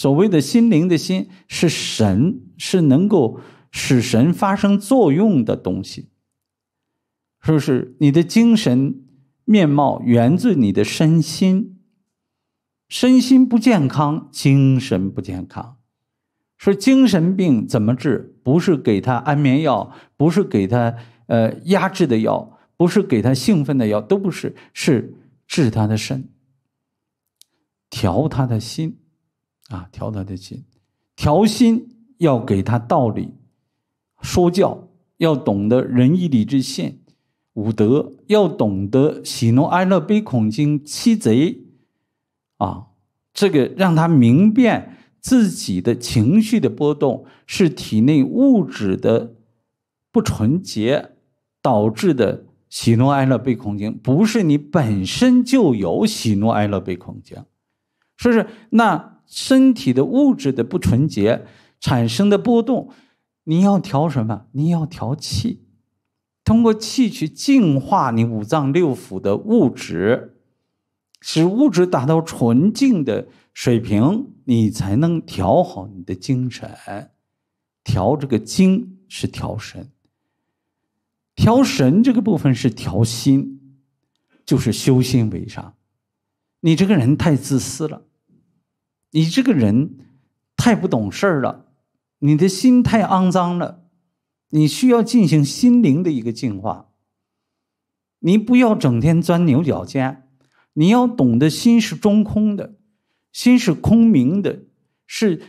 所谓的心灵的心是神，是能够使神发生作用的东西，是不是？你的精神面貌源自你的身心，身心不健康，精神不健康。说精神病怎么治？不是给他安眠药，不是给他呃压制的药，不是给他兴奋的药，都不是，是治他的神，调他的心。啊，调他的心，调心要给他道理，说教要懂得仁义礼智信，五德要懂得喜怒哀乐悲恐惊七贼，啊，这个让他明辨自己的情绪的波动是体内物质的不纯洁导致的喜怒哀乐悲恐惊，不是你本身就有喜怒哀乐悲恐惊，是不是那。身体的物质的不纯洁产生的波动，你要调什么？你要调气，通过气去净化你五脏六腑的物质，使物质达到纯净的水平，你才能调好你的精神。调这个精是调神，调神这个部分是调心，就是修心为上。你这个人太自私了。你这个人太不懂事儿了，你的心太肮脏了，你需要进行心灵的一个净化。你不要整天钻牛角尖，你要懂得心是中空的，心是空明的，是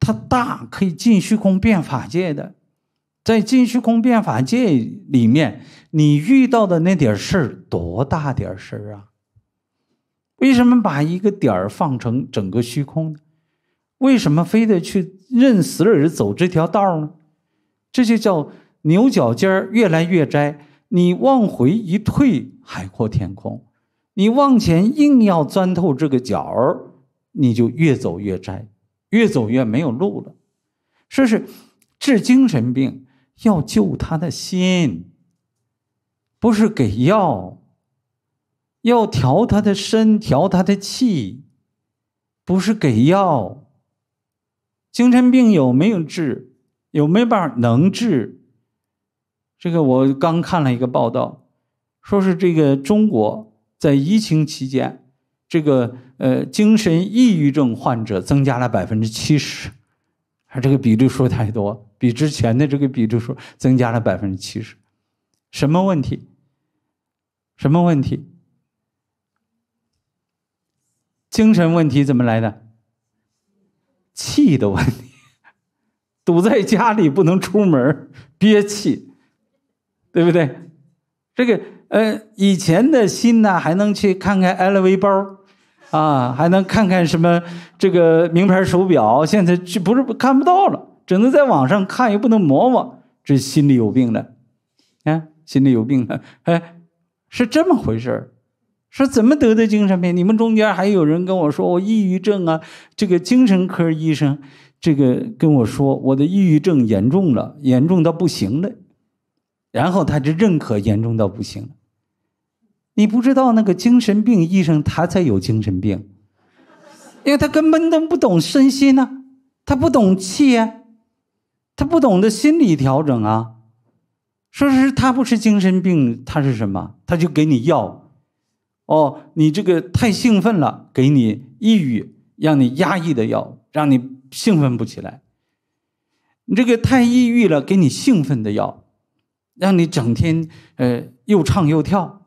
它大，可以进虚空变法界的。在进虚空变法界里面，你遇到的那点事儿多大点事儿啊？为什么把一个点儿放成整个虚空呢？为什么非得去认死理走这条道呢？这就叫牛角尖儿越来越窄。你往回一退，海阔天空；你往前硬要钻透这个角儿，你就越走越窄，越走越没有路了。说是治精神病，要救他的心，不是给药。要调他的身，调他的气，不是给药。精神病有没有治？有没有办法能治？这个我刚看了一个报道，说是这个中国在疫情期间，这个呃精神抑郁症患者增加了百分之七十，啊，这个比例数太多，比之前的这个比例数增加了百分之七十，什么问题？什么问题？精神问题怎么来的？气的问题，堵在家里不能出门，憋气，对不对？这个呃，以前的心呐，还能去看看 LV 包啊，还能看看什么这个名牌手表，现在就不是看不到了，只能在网上看，又不能摸摸，这心里有病的，啊，心里有病的，哎，是这么回事儿。说怎么得的精神病？你们中间还有人跟我说我抑郁症啊，这个精神科医生这个跟我说我的抑郁症严重了，严重到不行了，然后他就认可严重到不行。你不知道那个精神病医生他才有精神病，因为他根本他不懂身心呢，他不懂气呀，他不懂得心理调整啊。说是他不是精神病，他是什么？他就给你药。哦，你这个太兴奋了，给你抑郁、让你压抑的药，让你兴奋不起来。你这个太抑郁了，给你兴奋的药，让你整天呃又唱又跳。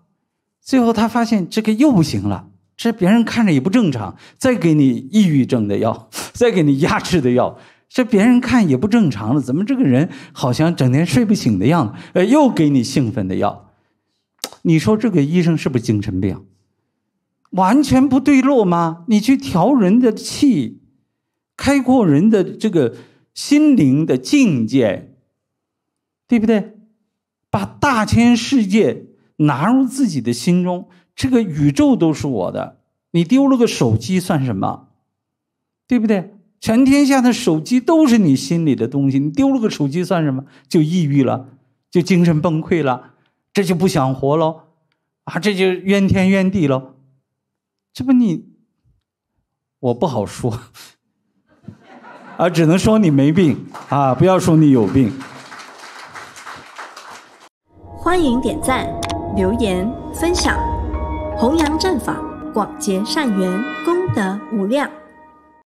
最后他发现这个又不行了，这别人看着也不正常。再给你抑郁症的药，再给你压制的药，这别人看也不正常了。怎么这个人好像整天睡不醒的样子？呃，又给你兴奋的药。你说这个医生是不是精神病？完全不对路吗？你去调人的气，开阔人的这个心灵的境界，对不对？把大千世界纳入自己的心中，这个宇宙都是我的。你丢了个手机算什么？对不对？全天下的手机都是你心里的东西，你丢了个手机算什么？就抑郁了，就精神崩溃了。这就不想活了，啊，这就怨天怨地了，这不你，我不好说，啊，只能说你没病，啊，不要说你有病。欢迎点赞、留言、分享，弘扬正法，广结善缘，功德无量。